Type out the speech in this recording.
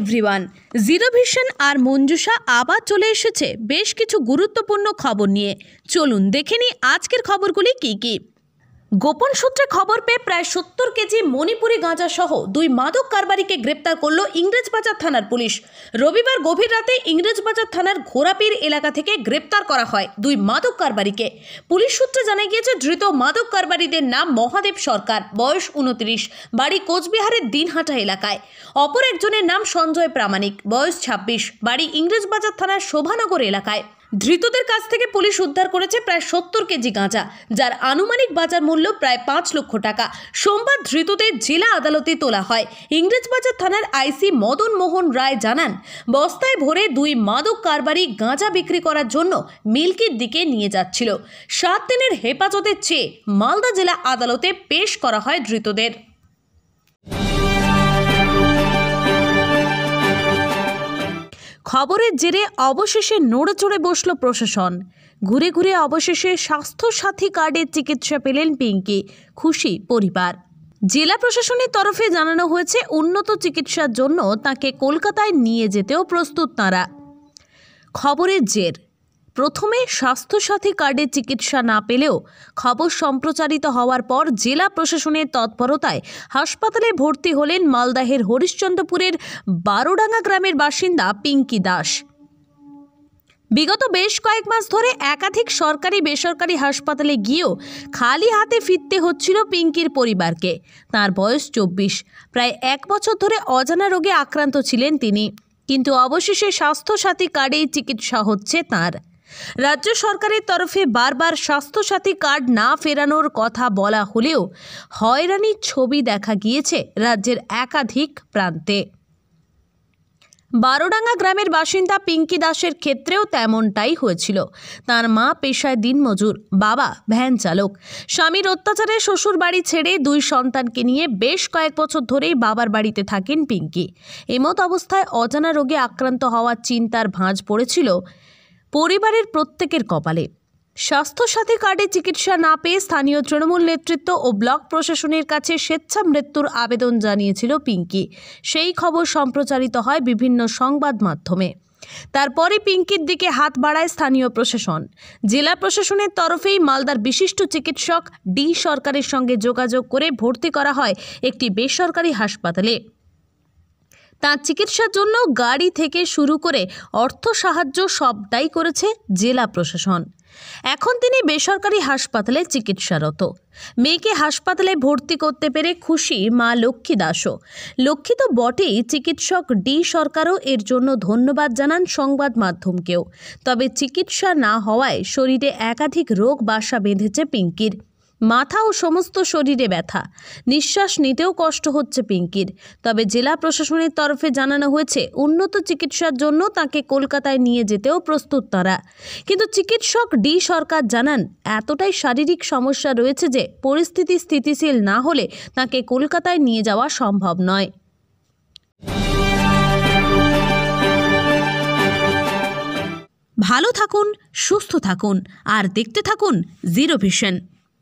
everyone zero vision আর মঞ্জুষা আবার চলে এসেছে বেশ কিছু গুরুত্বপূর্ণ খবর নিয়ে চলুন দেখে নিই আজকের খবরগুলি কী কী গোপন সূত্রে খবর পেয়ে প্রায় সত্তর কেজি মণিপুরি গাঁজা সহ দুই মাদক কারবারিকে গ্রেপ্তার করল ইংরেজবাজার থানার পুলিশ রবিবার গভীর রাতে ইংরেজবাজার থানার ঘোরাপির এলাকা থেকে গ্রেপ্তার করা হয় দুই মাদক কারবারিকে পুলিশ সূত্রে জানা গিয়েছে ধৃত মাদক কারবারিদের নাম মহাদেব সরকার বয়স উনত্রিশ বাড়ি কোচবিহারের দিনহাটা এলাকায় অপর একজনের নাম সঞ্জয় প্রামাণিক বয়স ছাব্বিশ বাড়ি ইংরেজবাজার থানার শোভানগর এলাকায় ধৃতদের কাছ থেকে পুলিশ উদ্ধার করেছে প্রায় সত্তর কেজি গাঁজা যার আনুমানিক বাজার মূল্য প্রায় পাঁচ লক্ষ টাকা সোমবার ধৃতদের জেলা আদালতে তোলা হয় ইংরেজবাজার থানার আইসি মদন মোহন রায় জানান বস্তায় ভরে দুই মাদক কারবারি গাঁজা বিক্রি করার জন্য মিল্কির দিকে নিয়ে যাচ্ছিল সাত দিনের হেফাজতের চেয়ে মালদা জেলা আদালতে পেশ করা হয় ধৃতদের খবরের জেরে অবশেষে নড়েচড়ে বসল প্রশাসন ঘুরে ঘুরে অবশেষে স্বাস্থ্যসাথী কার্ডের চিকিৎসা পেলেন পিঙ্কি খুশি পরিবার জেলা প্রশাসনের তরফে জানানো হয়েছে উন্নত চিকিৎসার জন্য তাকে কলকাতায় নিয়ে যেতেও প্রস্তুত তাঁরা খবরের জের প্রথমে স্বাস্থ্যসাথী কার্ডে চিকিৎসা না পেলেও খবর সম্প্রচারিত হওয়ার পর জেলা প্রশাসনের তৎপরতায় হাসপাতালে ভর্তি হলেন মালদাহের হরিশ্চন্দ্রপুরের বারোডাঙ্গা গ্রামের বাসিন্দা পিঙ্কি দাস বিগত বেশ কয়েক মাস ধরে একাধিক সরকারি বেসরকারি হাসপাতালে গিয়েও খালি হাতে ফিরতে হচ্ছিল পিঙ্কির পরিবারকে তার বয়স চব্বিশ প্রায় এক বছর ধরে অজানা রোগে আক্রান্ত ছিলেন তিনি কিন্তু অবশেষে স্বাস্থ্যসাথী কার্ডেই চিকিৎসা হচ্ছে তাঁর রাজ্য সরকারের তরফে বারবার স্বাস্থ্যসাথী কার্ড না ফেরানোর কথা বলা হলেও হয়রানির ছবি দেখা গিয়েছে রাজ্যের একাধিক প্রান্তে বারোডাঙ্গা গ্রামের বাসিন্দা পিঙ্কি দাসের ক্ষেত্রেও তেমনটাই হয়েছিল তার মা পেশায় দিনমজুর বাবা ভ্যান চালক স্বামীর অত্যাচারে শ্বশুর বাড়ি ছেড়ে দুই সন্তানকে নিয়ে বেশ কয়েক বছর ধরেই বাবার বাড়িতে থাকেন পিঙ্কি এমত অবস্থায় অজানা রোগে আক্রান্ত হওয়ার চিন্তার ভাঁজ পড়েছিল পরিবারের প্রত্যেকের কপালে স্বাস্থ্যসাথী কার্ডে চিকিৎসা না পেয়ে স্থানীয় তৃণমূল নেতৃত্ব ও ব্লক প্রশাসনের কাছে স্বেচ্ছা মৃত্যুর আবেদন জানিয়েছিল পিঙ্কি সেই খবর সম্প্রচারিত হয় বিভিন্ন সংবাদ মাধ্যমে তারপরে পিঙ্কির দিকে হাত বাড়ায় স্থানীয় প্রশাসন জেলা প্রশাসনের তরফেই মালদার বিশিষ্ট চিকিৎসক ডি সরকারের সঙ্গে যোগাযোগ করে ভর্তি করা হয় একটি বেসরকারি হাসপাতালে তাঁর চিকিৎসার জন্য গাড়ি থেকে শুরু করে অর্থ সাহায্য সবটাই করেছে জেলা প্রশাসন এখন তিনি বেসরকারি হাসপাতালে চিকিৎসারত মেয়েকে হাসপাতালে ভর্তি করতে পেরে খুশি মা লক্ষ্মী দাসও লক্ষ্মী তো বটেই চিকিৎসক ডি সরকারও এর জন্য ধন্যবাদ জানান সংবাদ মাধ্যমকেও তবে চিকিৎসা না হওয়ায় শরীরে একাধিক রোগ বাসা বেঁধেছে পিঙ্কির মাথা ও সমস্ত শরীরে ব্যথা নিঃশ্বাস নিতেও কষ্ট হচ্ছে পিঙ্কির তবে জেলা প্রশাসনের তরফে জানানো হয়েছে উন্নত চিকিৎসার জন্য তাকে কলকাতায় নিয়ে যেতেও প্রস্তুত তারা কিন্তু চিকিৎসক ডি সরকার জানান এতটাই শারীরিক সমস্যা রয়েছে যে পরিস্থিতি স্থিতিশীল না হলে তাকে কলকাতায় নিয়ে যাওয়া সম্ভব নয় ভালো থাকুন সুস্থ থাকুন আর দেখতে থাকুন জিরো ভিশন